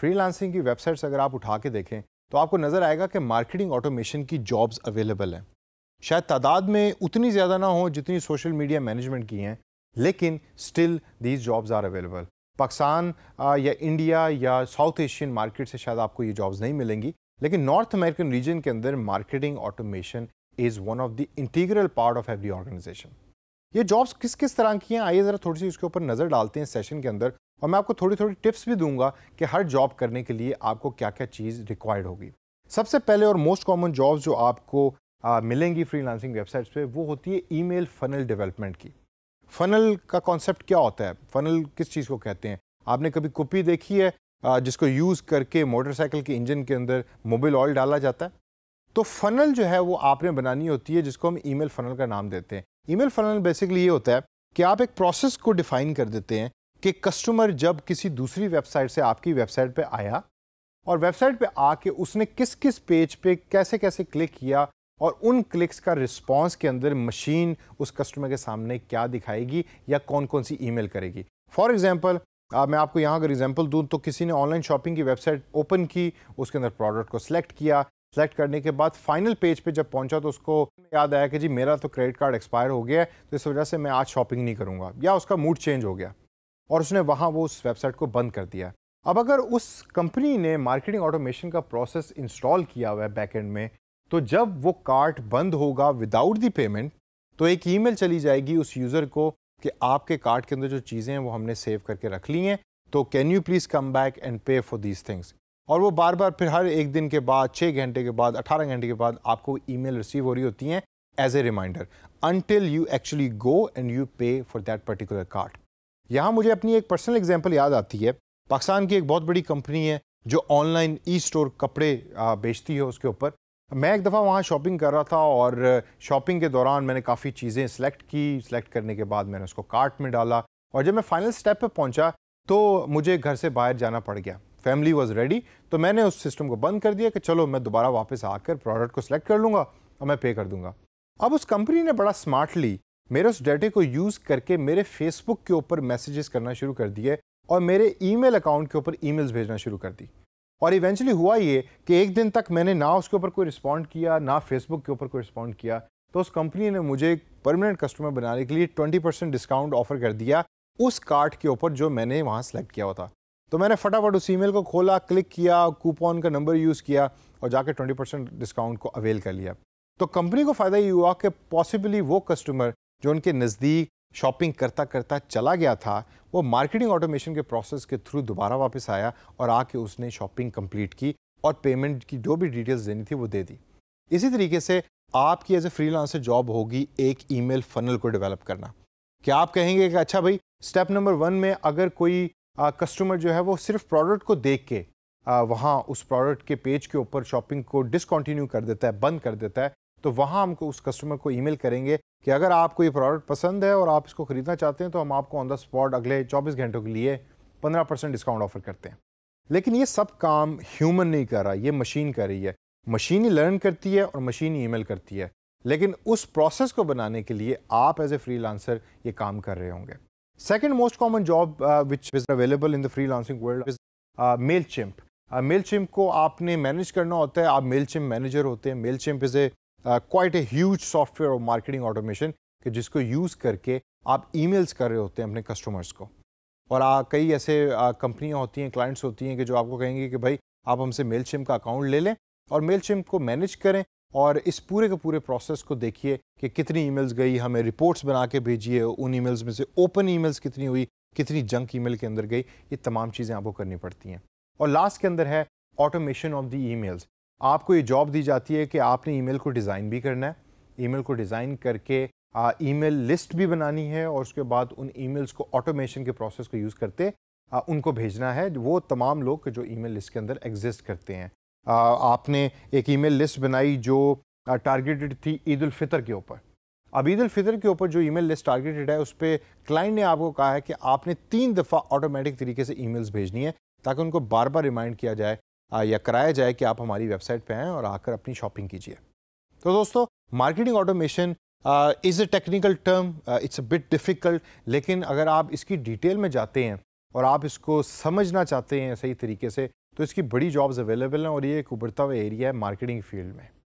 freelancing की websites अगर आप उठा के देखें तो आपको नज़र आएगा कि मार्केटिंग ऑटोमेशन की जॉब्स अवेलेबल हैं शायद तादाद में उतनी ज़्यादा ना हो जितनी सोशल मीडिया मैनेजमेंट की हैं लेकिन still these jobs are available Pakistan या इंडिया या साउथ एशियन मार्केट से शायद आपको ये जॉब्स नहीं मिलेंगी लेकिन नॉर्थ अमेरिकन रीजन के अंदर marketing automation is one of the integral part of every organisation ये जॉब्स किस किस तरह की हैं आइए ज़रा थोड़ी सी उसके ऊपर नज़र डालते हैं सेशन के अंदर और मैं आपको थोड़ी थोड़ी टिप्स भी दूंगा कि हर जॉब करने के लिए आपको क्या क्या चीज़ रिक्वायर्ड होगी सबसे पहले और मोस्ट कॉमन जॉब्स जो आपको आ, मिलेंगी फ्रीलांसिंग वेबसाइट्स पे वो होती है ईमेल फनल डेवलपमेंट की फनल का कॉन्सेप्ट क्या होता है फनल किस चीज़ को कहते हैं आपने कभी कुप्पी देखी है जिसको यूज़ करके मोटरसाइकिल के इंजन के अंदर मोबिल ऑयल डाला जाता है तो फनल जो है वो आपने बनानी होती है जिसको हम ईमेल फनल का नाम देते हैं ईमेल फनल बेसिकली ये होता है कि आप एक प्रोसेस को डिफाइन कर देते हैं कि कस्टमर जब किसी दूसरी वेबसाइट से आपकी वेबसाइट पे आया और वेबसाइट पे आके उसने किस किस पेज पे कैसे कैसे क्लिक किया और उन क्लिक्स का रिस्पांस के अंदर मशीन उस कस्टमर के सामने क्या दिखाएगी या कौन कौन सी ईमेल करेगी फॉर एग्जाम्पल मैं आपको यहाँ अगर एग्जाम्पल दूँ तो किसी ने ऑनलाइन शॉपिंग की वेबसाइट ओपन की उसके अंदर प्रोडक्ट को सिलेक्ट किया सेलेक्ट करने के बाद फाइनल पेज पे जब पहुंचा तो उसको याद आया कि जी मेरा तो क्रेडिट कार्ड एक्सपायर हो गया है तो इस वजह से मैं आज शॉपिंग नहीं करूंगा या उसका मूड चेंज हो गया और उसने वहाँ वो उस वेबसाइट को बंद कर दिया अब अगर उस कंपनी ने मार्केटिंग ऑटोमेशन का प्रोसेस इंस्टॉल किया हुआ है एंड में तो जब वो कार्ट बंद होगा विदाउट दी पेमेंट तो एक ईमेल चली जाएगी उस यूज़र को कि आपके कार्ट के अंदर जो चीज़ें हैं वो हमने सेव करके रख ली हैं तो can you please come back and pay for these things और वो बार बार फिर हर एक दिन के बाद छः घंटे के बाद अठारह घंटे के बाद आपको ईमेल रिसीव हो रही होती हैं as a reminder until you actually go and you pay for that particular card यहाँ मुझे अपनी एक पर्सनल एग्जाम्पल याद आती है पाकिस्तान की एक बहुत बड़ी कंपनी है जो ऑनलाइन ई स्टोर कपड़े बेचती है उसके ऊपर मैं एक दफ़ा वहाँ शॉपिंग कर रहा था और शॉपिंग के दौरान मैंने काफ़ी चीज़ें सेलेक्ट की सेलेक्ट करने के बाद मैंने उसको कार्ट में डाला और जब मैं फाइनल स्टेप पे पहुँचा तो मुझे घर से बाहर जाना पड़ गया फैमिली वॉज रेडी तो मैंने उस सिस्टम को बंद कर दिया कि चलो मैं दोबारा वापस आकर प्रोडक्ट को सिलेक्ट कर लूँगा और मैं पे कर दूँगा अब उस कंपनी ने बड़ा स्मार्टली मेरे उस डेटे को यूज़ करके मेरे फेसबुक के ऊपर मैसेजेस करना शुरू कर दिए और मेरे ईमेल अकाउंट के ऊपर ईमेल्स भेजना शुरू कर दी और इवेंचुअली हुआ ये कि एक दिन तक मैंने ना उसके ऊपर कोई रिस्पॉन्ड किया ना फेसबुक के ऊपर कोई रिस्पॉन्ड किया तो उस कंपनी ने मुझे एक परमानेंट कस्टमर बनाने के लिए ट्वेंटी परसेंट डिस्काउंट ऑफर कर दिया उस कार्ड के ऊपर जो मैंने वहाँ सेलेक्ट किया हुआ था तो मैंने फटाफट उस ईमेल को खोला क्लिक किया कूपन का नंबर यूज़ किया और जाकर ट्वेंटी परसेंट डिस्काउंट को अवेल कर लिया तो कंपनी को फ़ायदा ये हुआ कि पॉसिबली वो कस्टमर जो उनके नज़दीक शॉपिंग करता करता चला गया था वो मार्केटिंग ऑटोमेशन के प्रोसेस के थ्रू दोबारा वापस आया और आके उसने शॉपिंग कंप्लीट की और पेमेंट की जो भी डिटेल्स देनी थी वो दे दी इसी तरीके से आपकी एज ए फ्री जॉब होगी एक ईमेल फनल को डेवलप करना क्या आप कहेंगे कि अच्छा भाई स्टेप नंबर वन में अगर कोई कस्टमर जो है वो सिर्फ प्रोडक्ट को देख के वहाँ उस प्रोडक्ट के पेज के ऊपर शॉपिंग को डिसकॉन्टिन्यू कर देता है बंद कर देता है तो वहाँ हमको उस कस्टमर को ईमेल करेंगे कि अगर आपको ये प्रोडक्ट पसंद है और आप इसको ख़रीदना चाहते हैं तो हम आपको ऑन द स्पॉट अगले 24 घंटों के लिए 15 परसेंट डिस्काउंट ऑफर करते हैं लेकिन ये सब काम ह्यूमन नहीं कर रहा ये मशीन कर रही है मशीन ही लर्न करती है और मशीन ही ईमेल करती है लेकिन उस प्रोसेस को बनाने के लिए आप एज ए फ्री ये काम कर रहे होंगे second most common job which is available in the freelancing world is Mailchimp Mailchimp को आपने मैनेज करना होता है आप मेल चिम्प मैनेजर होते हैं Mailchimp is a quite a huge software of marketing automation कि जिसको यूज़ करके आप ईमेल्स कर रहे होते हैं अपने कस्टमर्स को और आ, uh, कई ऐसे कंपनियां uh, होती हैं क्लाइंट्स होती हैं कि जो आपको कहेंगे कि भाई आप हमसे मेल का अकाउंट ले लें और मेल को मैनेज करें और इस पूरे के पूरे प्रोसेस को देखिए कि कितनी ईमेल्स गई हमें रिपोर्ट्स बना के भेजिए उन ईमेल्स में से ओपन ईमेल्स कितनी हुई कितनी जंक ईमेल के अंदर गई ये तमाम चीज़ें आपको करनी पड़ती हैं और लास्ट के अंदर है ऑटोमेशन ऑफ द ईमेल्स आपको ये जॉब दी जाती है कि आपने ईमेल को डिज़ाइन भी करना है ईमेल को डिज़ाइन करके ईमेल लिस्ट भी बनानी है और उसके बाद उन ईमेल्स को ऑटोमेशन के प्रोसेस को यूज़ करते आ, उनको भेजना है वो तमाम लोग जो ईमेल लिस्ट के अंदर एग्जिस्ट करते हैं आ, आपने एक ईमेल लिस्ट बनाई जो टारगेटेड थी ईद फितर के ऊपर अब ईद फितर के ऊपर जो ईमेल लिस्ट टारगेटेड है उस पर क्लाइंट ने आपको कहा है कि आपने तीन दफ़ा ऑटोमेटिक तरीके से ईमेल्स भेजनी है ताकि उनको बार बार रिमाइंड किया जाए या कराया जाए कि आप हमारी वेबसाइट पे आएँ और आकर अपनी शॉपिंग कीजिए तो दोस्तों marketing automation is a technical term it's a bit difficult लेकिन अगर आप इसकी डिटेल में जाते हैं और आप इसको समझना चाहते हैं सही तरीके से तो इसकी बड़ी जॉब्स अवेलेबल हैं और ये एक उभरता हुआ एरिया है मार्केटिंग फील्ड में